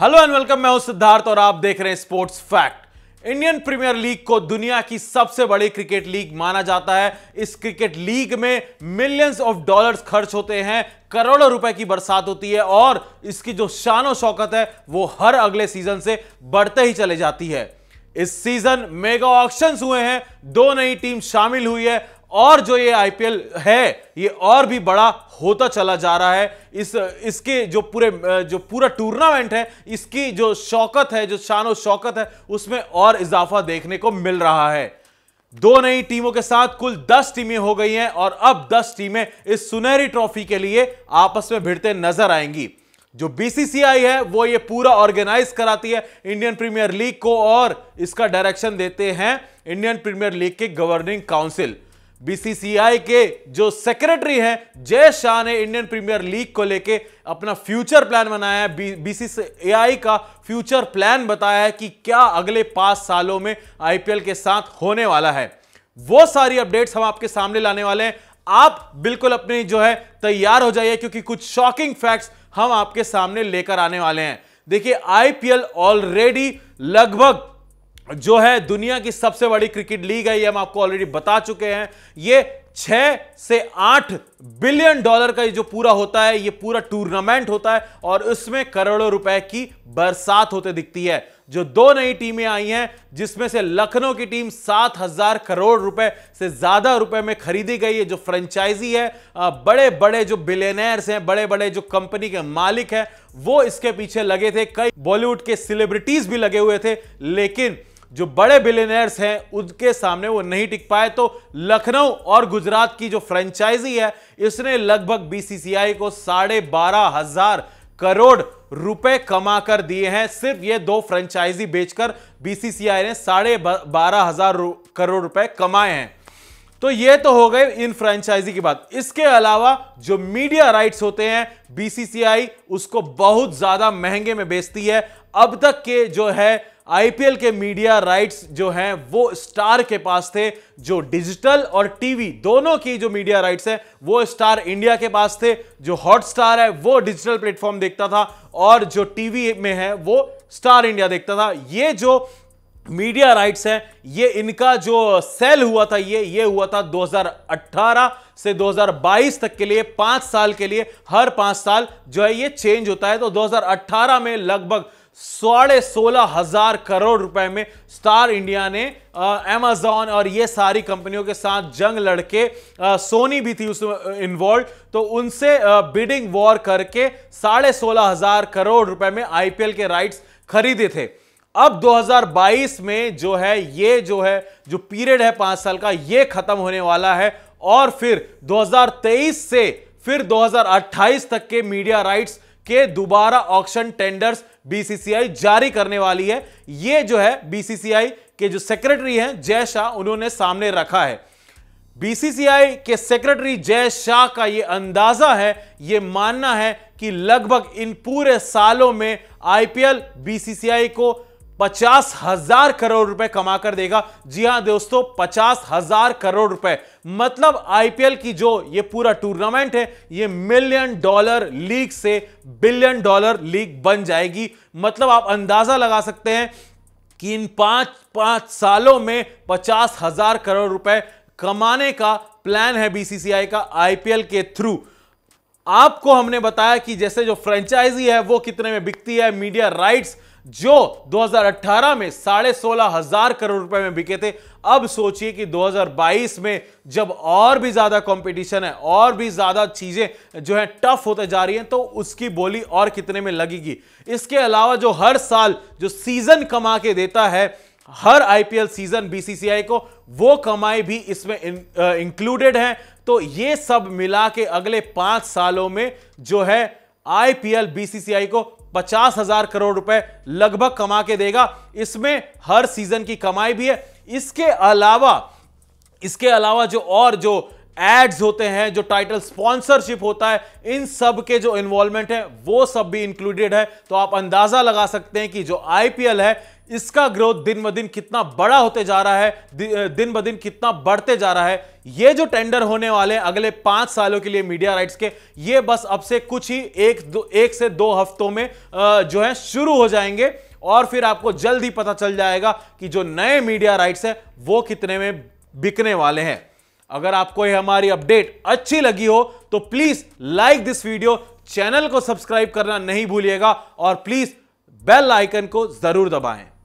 hello and welcome मैं हूं सिद्धार्थ और आप देख रहे हैं sports fact Indian premier league को दुनिया की सबसे बड़ी क्रिकेट लीग माना जाता है इस क्रिकेट लीग में मिलियंस ऑफ डॉलर्स खर्च होते हैं करोड़ों रुपए की बरसात होती है और इसकी जो शानो शौकत है वो हर अगले सीजन से बढ़ते ही चले जाती है इस सीजन मेगा ऑक्शंस हुए हैं दो नई टीम शामिल हुई है और जो ये आईपीएल है ये और भी बड़ा होता चला जा रहा है इस इसके जो पूरे जो पूरा टूर्नामेंट है इसकी जो शौकत है जो शान शौकत है उसमें और इजाफा देखने को मिल रहा है दो नई टीमों के साथ कुल दस टीमें हो गई हैं और अब दस टीमें इस सुनहरी ट्रॉफी के लिए आपस में भिड़ते नजर आएंगी जो बीसीसीआई है वो ये पूरा ऑर्गेनाइज कराती है इंडियन प्रीमियर लीग को और इसका डायरेक्शन देते हैं इंडियन प्रीमियर लीग के गवर्निंग काउंसिल बीसीसीआई के जो सेक्रेटरी हैं जय शाह ने इंडियन प्रीमियर लीग को लेके अपना फ्यूचर प्लान बनाया है बीसीसीआई का फ्यूचर प्लान बताया है कि क्या अगले पांच सालों में आईपीएल के साथ होने वाला है वो सारी अपडेट्स हम आपके सामने लाने वाले हैं आप बिल्कुल अपने जो है तैयार हो जाइए क्योंकि कुछ शॉकिंग फैक्ट्स हम आपके सामने लेकर आने वाले हैं देखिए आईपीएल ऑलरेडी लगभग जो है दुनिया की सबसे बड़ी क्रिकेट लीग है ये हम आपको ऑलरेडी बता चुके हैं ये छह से आठ बिलियन डॉलर का ये जो पूरा होता है ये पूरा टूर्नामेंट होता है और उसमें करोड़ों रुपए की बरसात होते दिखती है जो दो नई टीमें आई हैं जिसमें से लखनऊ की टीम सात हजार करोड़ रुपए से ज्यादा रुपए में खरीदी गई है जो फ्रेंचाइजी है बड़े बड़े जो बिलेनर्स हैं बड़े बड़े जो कंपनी के मालिक हैं वो इसके पीछे लगे थे कई बॉलीवुड के सेलिब्रिटीज भी लगे हुए थे लेकिन जो बड़े बिलेनियर्स हैं उनके सामने वो नहीं टिक पाए तो लखनऊ और गुजरात की जो फ्रेंचाइजी है इसने लगभग बीसीसीआई को साढ़े बारह हजार करोड़ रुपए कमा कर दिए हैं सिर्फ ये दो फ्रेंचाइजी बेचकर बीसीसीआई ने साढ़े बारह हजार करोड़ रुपए कमाए हैं तो ये तो हो गए इन फ्रेंचाइजी की बात इसके अलावा जो मीडिया राइट्स होते हैं बीसीसीआई उसको बहुत ज्यादा महंगे में बेचती है अब तक के जो है आईपीएल के मीडिया राइट्स जो हैं वो स्टार के पास थे जो डिजिटल और टीवी दोनों की जो मीडिया राइट्स है वो स्टार इंडिया के पास थे जो हॉटस्टार है वो डिजिटल प्लेटफॉर्म देखता था और जो टीवी में है वो स्टार इंडिया देखता था ये जो मीडिया राइट्स है ये इनका जो सेल हुआ था ये ये हुआ था 2018 से 2022 तक के लिए पांच साल के लिए हर पांच साल जो है ये चेंज होता है तो 2018 में लगभग साढ़े सोलह हजार करोड़ रुपए में स्टार इंडिया ने अमेजोन और ये सारी कंपनियों के साथ जंग लड़के आ, सोनी भी थी उसमें इन्वॉल्व तो उनसे बिडिंग वॉर करके साढ़े सोलह हजार करोड़ रुपए में आईपीएल के राइट्स खरीदे थे अब 2022 में जो है ये जो है जो पीरियड है पांच साल का ये खत्म होने वाला है और फिर 2023 से फिर 2028 तक के मीडिया राइट्स के दोबारा ऑक्शन टेंडर्स बीसीसीआई जारी करने वाली है ये जो है बीसीसीआई के जो सेक्रेटरी हैं जय शाह उन्होंने सामने रखा है बीसीसीआई के सेक्रेटरी जय शाह का ये अंदाजा है ये मानना है कि लगभग इन पूरे सालों में आईपीएल बीसीसीआई को पचास हजार करोड़ रुपए कमाकर देगा जी हां दोस्तों पचास हजार करोड़ रुपए मतलब आईपीएल की जो ये पूरा टूर्नामेंट है ये मिलियन डॉलर लीग से बिलियन डॉलर लीग बन जाएगी मतलब आप अंदाजा लगा सकते हैं कि इन पांच पांच सालों में पचास हजार करोड़ रुपए कमाने का प्लान है बीसीसीआई का आईपीएल के थ्रू आपको हमने बताया कि जैसे जो फ्रेंचाइजी है वो कितने में बिकती है मीडिया राइट्स जो 2018 में साढ़े सोलह हजार करोड़ रुपए में बिके थे अब सोचिए कि 2022 में जब और भी ज्यादा कंपटीशन है और भी ज्यादा चीजें जो है टफ होते जा रही हैं तो उसकी बोली और कितने में लगेगी इसके अलावा जो हर साल जो सीजन कमा के देता है हर आईपीएल सीजन बीसीसीआई को वो कमाई भी इसमें इंक्लूडेड है तो ये सब मिला के अगले पांच सालों में जो है आईपीएल बीसीसीआई को पचास हजार करोड़ रुपए लगभग कमा के देगा इसमें हर सीजन की कमाई भी है इसके अलावा इसके अलावा जो और जो एड्स होते हैं जो टाइटल स्पॉन्सरशिप होता है इन सब के जो इन्वॉल्वमेंट है वो सब भी इंक्लूडेड है तो आप अंदाजा लगा सकते हैं कि जो आईपीएल है इसका ग्रोथ दिन ब दिन कितना बड़ा होते जा रहा है दिन ब दिन कितना बढ़ते जा रहा है ये जो टेंडर होने वाले हैं अगले पांच सालों के लिए मीडिया राइट्स के ये बस अब से कुछ ही एक दो एक से दो हफ्तों में जो है शुरू हो जाएंगे और फिर आपको जल्द ही पता चल जाएगा कि जो नए मीडिया राइट्स हैं वो कितने में बिकने वाले हैं अगर आपको यह हमारी अपडेट अच्छी लगी हो तो please like this video channel को सब्सक्राइब करना नहीं भूलिएगा और प्लीज बेल आइकन को जरूर दबाएं